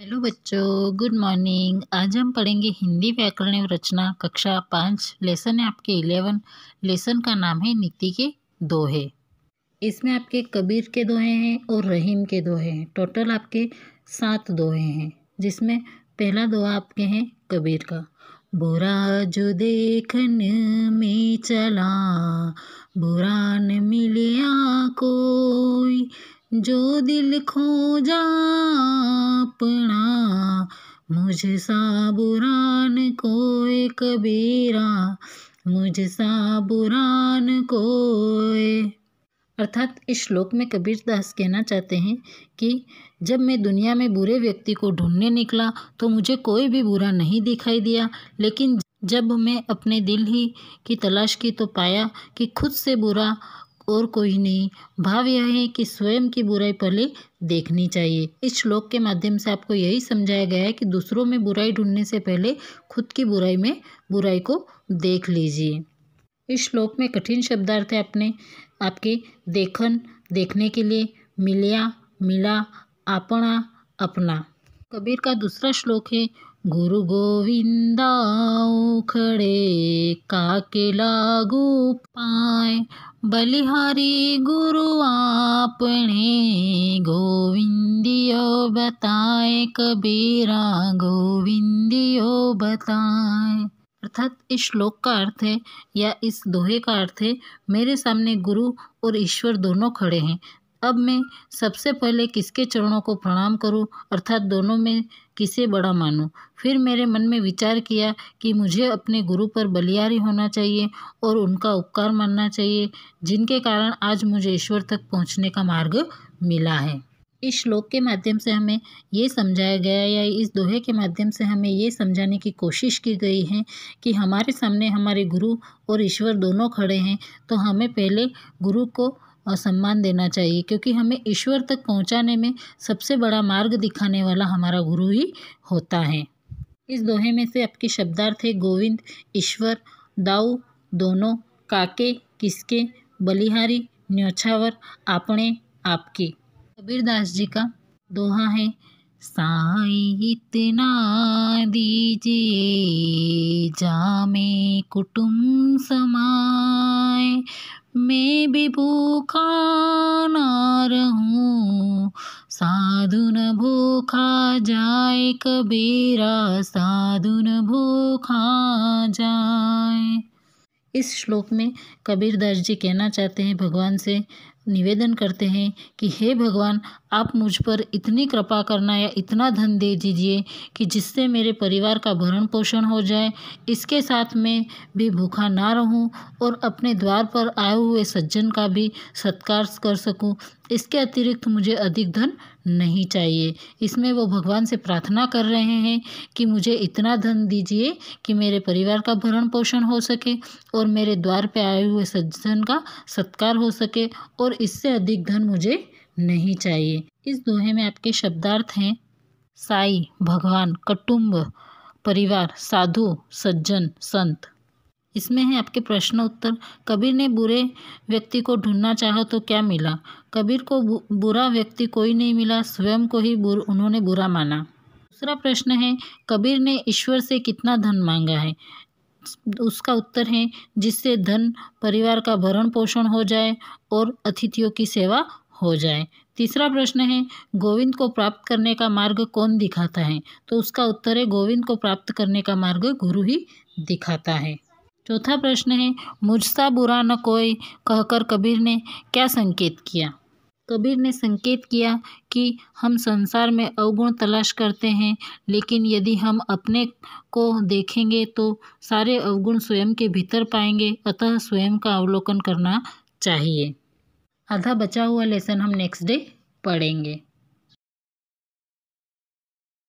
hello बच्चों good morning आज हम पढ़ेंगे हिंदी व्याकरण एवं रचना कक्षा पाँच लेसन है आपके इलेवन लेसन का नाम है नीति के दोहे इसमें आपके कबीर के दोहे हैं और रहीम के दोहे हैं टोटल आपके सात दोहे हैं जिसमें पहला दोहा आपके हैं कबीर का बुरा जो देखन में चला बुरा न मिलिया कोई जो दिल खो जा मुझ सा बुरान कोई कबीरा मुझ सा बुरान को अर्थात इस श्लोक में कबीर दास कहना चाहते हैं कि जब मैं दुनिया में बुरे व्यक्ति को ढूंढने निकला तो मुझे कोई भी बुरा नहीं दिखाई दिया लेकिन जब मैं अपने दिल ही की तलाश की तो पाया कि खुद से बुरा और कोई नहीं भाव यह है कि स्वयं की बुराई पहले देखनी चाहिए इस श्लोक के माध्यम से आपको यही समझाया गया है कि दूसरों में बुराई ढूंढने से पहले खुद की बुराई में बुराई को देख लीजिए इस श्लोक में कठिन शब्दार्थ है अपने आपके देखन देखने के लिए मिलिया मिला अपना अपना कबीर का दूसरा श्लोक है गुरु गोविंदा खड़े काके लागू पाए बलिहारी गुरु आपने गोविंदियो बताए कबीरा गोविंदियो बताए अर्थात इस श्लोक का अर्थ है या इस दोहे का अर्थ है मेरे सामने गुरु और ईश्वर दोनों खड़े हैं अब मैं सबसे पहले किसके चरणों को प्रणाम करूं अर्थात दोनों में किसे बड़ा मानूं फिर मेरे मन में विचार किया कि मुझे अपने गुरु पर बलियारी होना चाहिए और उनका उपकार मानना चाहिए जिनके कारण आज मुझे ईश्वर तक पहुंचने का मार्ग मिला है इस श्लोक के माध्यम से हमें ये समझाया गया या इस दोहे के माध्यम से हमें ये समझाने की कोशिश की गई है कि हमारे सामने हमारे गुरु और ईश्वर दोनों खड़े हैं तो हमें पहले गुरु को और सम्मान देना चाहिए क्योंकि हमें ईश्वर तक पहुँचाने में सबसे बड़ा मार्ग दिखाने वाला हमारा गुरु ही होता है इस दोहे में से आपके शब्दार्थ है गोविंद ईश्वर दाऊ दोनों काके किसके बलिहारी न्योछावर आपने आपके कबीरदास जी का दोहा है साई इतना दीजिए जामे कुटुम समाए मैं भी भूखा ना रहूं साधु न भूखा जाए कबीरा साधु न भूखा जा इस श्लोक में कबीरदास जी कहना चाहते हैं भगवान से निवेदन करते हैं कि हे भगवान आप मुझ पर इतनी कृपा करना या इतना धन दे दीजिए कि जिससे मेरे परिवार का भरण पोषण हो जाए इसके साथ में भी भूखा ना रहूं और अपने द्वार पर आए हुए सज्जन का भी सत्कार कर सकूं इसके अतिरिक्त मुझे अधिक धन नहीं चाहिए इसमें वो भगवान से प्रार्थना कर रहे हैं कि मुझे इतना धन दीजिए कि मेरे परिवार का भरण पोषण हो सके और मेरे द्वार पे आए हुए सज्जन का सत्कार हो सके और इससे अधिक धन मुझे नहीं चाहिए इस दोहे में आपके शब्दार्थ हैं साई भगवान कटुम्ब परिवार साधु सज्जन संत इसमें है आपके प्रश्न उत्तर कबीर ने बुरे व्यक्ति को ढूंढना चाहा तो क्या मिला कबीर को बुरा व्यक्ति कोई नहीं मिला स्वयं को ही बुर, उन्होंने बुरा माना दूसरा प्रश्न है कबीर ने ईश्वर से कितना धन मांगा है उसका उत्तर है जिससे धन परिवार का भरण पोषण हो जाए और अतिथियों की सेवा हो जाए तीसरा प्रश्न है गोविंद को प्राप्त करने का मार्ग कौन दिखाता है तो उसका उत्तर है गोविंद को प्राप्त करने का मार्ग गुरु ही दिखाता है चौथा प्रश्न है मुझसा बुरा न कोई कहकर कबीर ने क्या संकेत किया कबीर ने संकेत किया कि हम संसार में अवगुण तलाश करते हैं लेकिन यदि हम अपने को देखेंगे तो सारे अवगुण स्वयं के भीतर पाएंगे अतः स्वयं का अवलोकन करना चाहिए आधा बचा हुआ लेसन हम नेक्स्ट डे पढ़ेंगे